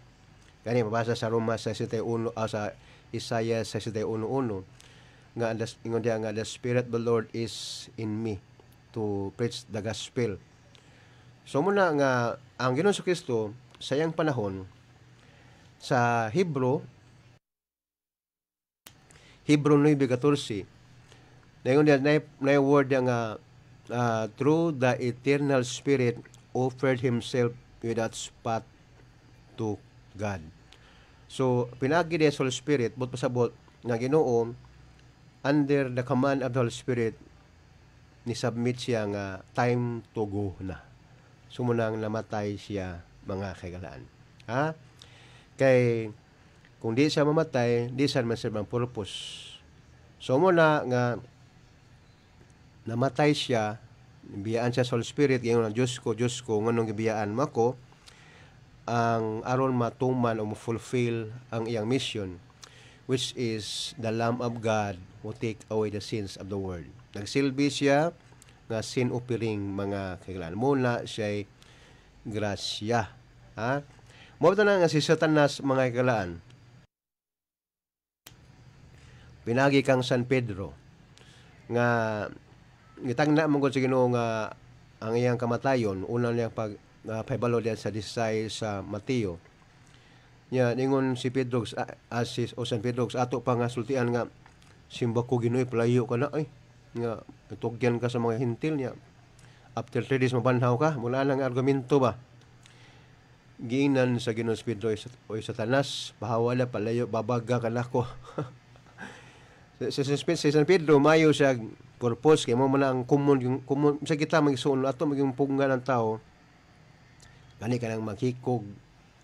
Kani mabasa sa Roma 61 uh, ah, sa Isaiah 61:1 nga alas ingon diya nga the spirit of the Lord is in me to preach the gospel. So muna nga ang Ginoong Kristo sa iyang panahon sa Hebrew Hebrew 9:14 Nayon diya na, na word diya nga uh, through the eternal spirit offered himself without spot to God. So, pinagi din Holy Spirit, but pasabot na ginoo, under the command of the Holy Spirit, ni submit siya nga time to go na. Sumunang namatay siya mga kagalaan. Ha? Kay kung di siya mamatay, di siya man ang purpose. So mo nga namatay siya, biyaan siya sa Holy Spirit, ngayon na Diyos ko, Diyos ko, nganong biyaan mo ako, ang aron matuman o ma-fulfill ang iyang mission which is the Lamb of God who take away the sins of the world. Nagsilbi siya nga sin offering mga kailan. Muna siya grasya. Ha? mo na nga si Satanas mga kailan. Pinagi kang San Pedro nga gitangna mong sa Ginoo nga ang iyang kamatayon una niya pag na uh, paibalo diyan sa Desay sa Mateo. Nya ningon si Pedro uh, ah, asis ah, o San Pedro ato pa nga sultian nga simba ko Ginoy palayo ka na ay nga itugyan ka sa mga hintil niya. After three days mabanhaw ka, mula lang argumento ba? Giinan sa Ginoong Pedro o Satanas, bahawala palayo babaga ka nako. [laughs] sa, sa, San Pedro mayo siya purpose kay mo man ang common common sa kita magsuon ato maging punga ng tao gani ka nang maghikog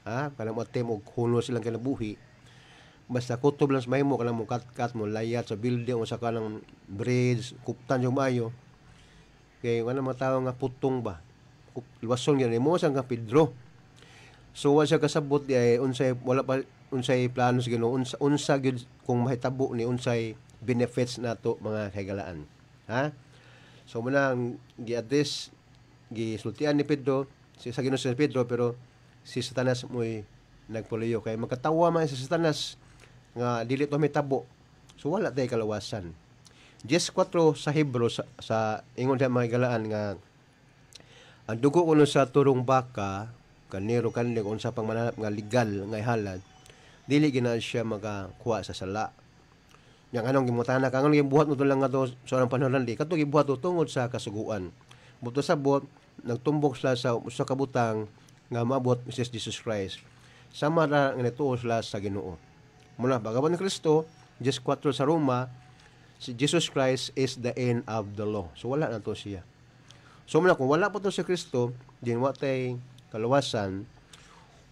ha kanang matem og kuno silang kinabuhi basta kutob lang sa mahimo kanang mo kat mo layat sa building o sa kanang bridge kuptan yung mayo kay wala mga tao nga putong ba luwason gyud mo sa nga Pedro so wa siya kasabot di ay unsay wala pa unsay plano sa Ginoo unsa unsa gyud kung mahitabo ni unsay benefits nato mga higalaan ha so muna ang gi-address gisultian ni Pedro si sa Ginoo si Pedro pero si Satanas mo'y nagpuliyo kay magkatawa man si Satanas nga dili to metabo so wala tay kalawasan 10:4 sa Hebro sa, sa ingon sa mga galaan nga ang dugo kuno sa turong baka kaniro kanlig unsa pang mananap nga legal nga ihalad dili gina siya magakuha sa sala yang anong gimutana ka anong gibuhat mo lang nga to sa so, anong panahon di kato gibuhat to tungod sa kasuguan Buto sa bot, nagtumbok sila sa usa ka butang nga maabot Mrs. Jesus Christ. Sama ra nga nituo sila sa Ginoo. Mula bagaman ni Kristo, 4 sa Roma, si Jesus Christ is the end of the law. So wala na to siya. So muna kung wala pa to si Kristo, din wa tay kaluwasan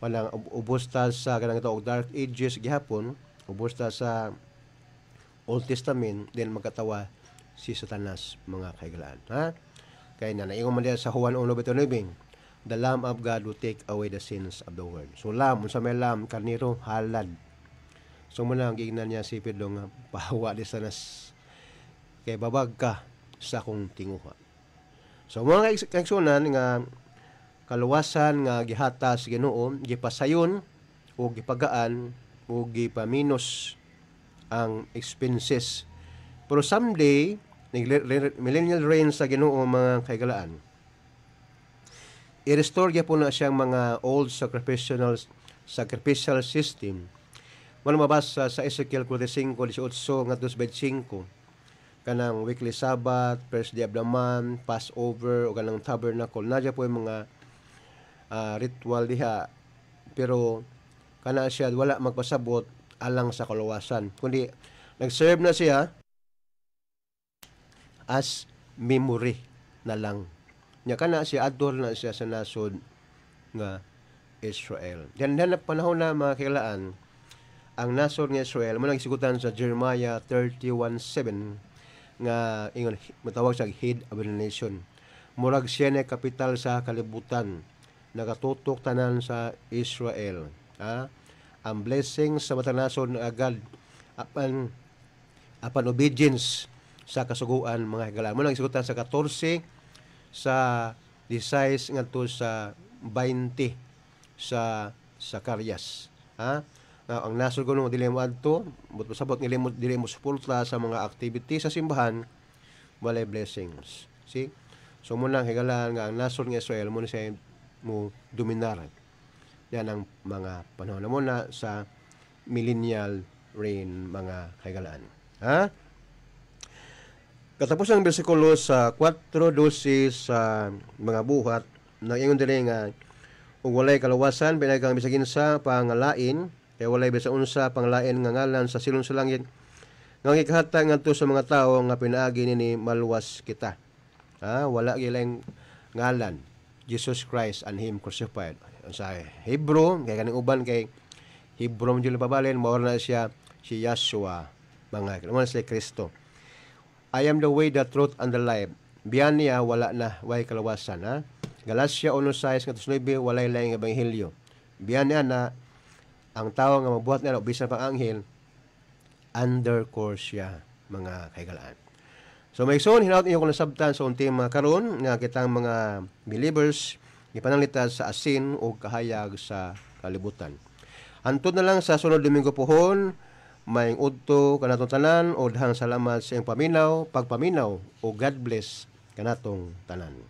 walang ubos ta sa kanang ito dark ages gihapon ubos ta sa Old Testament then magkatawa si Satanas mga kaigalaan ha kay na naingon man sa Juan 1:29, the lamb of God will take away the sins of the world. So lamb, unsa may lamb, karnero halad. So muna ang gignan niya si Pedro nga [laughs] pahawa di sanas kay babag ka sa akong tinguha. So mga kaigsunan nga kaluwasan nga gihatas Ginoo gipasayon o gipagaan o gipaminos ang expenses. Pero someday millennial reign sa Ginoo mga kaigalaan. I-restore po na siyang mga old sacrificial sacrificial system. Wala mabasa sa Ezekiel 45, 18, nga 25, kanang weekly Sabbath, first day of the month, Passover, o kanang tabernacle. na po yung mga uh, ritual diha. Pero kana siya wala magpasabot alang sa kaluwasan Kundi nag-serve na siya as memory na lang. Nya kana si adol na siya sa nasod nga Israel. Yan na panahon na mga kailaan, ang nasod nga Israel, mo nagsigutan sa Jeremiah 31.7 nga ingon matawag sa head of the nation. Murag siya na kapital sa kalibutan, nagatutok tanan sa Israel. Ha? Ang blessing sa matang nasod nga agad apan apan obedience sa kasuguan mga higala. Mo nang isgutan sa 14 sa 16 ngadto sa 20 sa sa Karyas. Ha? Now, ang nasod ko nung dili mo adto, but pasabot dili mo dili mo suporta sa mga activity sa simbahan, walay blessings. See? So mo nang higalaan nga ang nasod nga Israel mo sa mo dominar. Yan ang mga panahon na muna sa millennial reign mga higalaan. Ha? Katapos ang bersikulo sa 4.12 sa mga buhat, nangingon din nga, ug walay kalawasan pinagang bisag insa pangalain kay walay bisag unsa panglain nga ngalan sa silong sa langit nga gikahatag ngadto sa mga tawo nga pinaagi ni maluwas kita ha wala gilang ngalan Jesus Christ and him crucified sa Hebrew kay kaning uban kay Hebrew jud pabalin mao na siya si Joshua mga naman si Kristo I am the way, the truth, and the life. Biyan niya, wala na, way kalawasan. Ha? Galatia 1.6, walay laing ebanghelyo. Biyan niya na, ang tao nga mabuhat nila, bisan pang anghel, course siya, mga kaigalaan. So may soon, hinaut niyo kung nasabtan sa unti mga karon nga kitang mga believers, ipanalita sa asin o kahayag sa kalibutan. Antod na lang sa sunod Domingo pohon, may udto kanatong tanan o dahang salamat sa iyong paminaw, pagpaminaw o God bless kanatong tanan.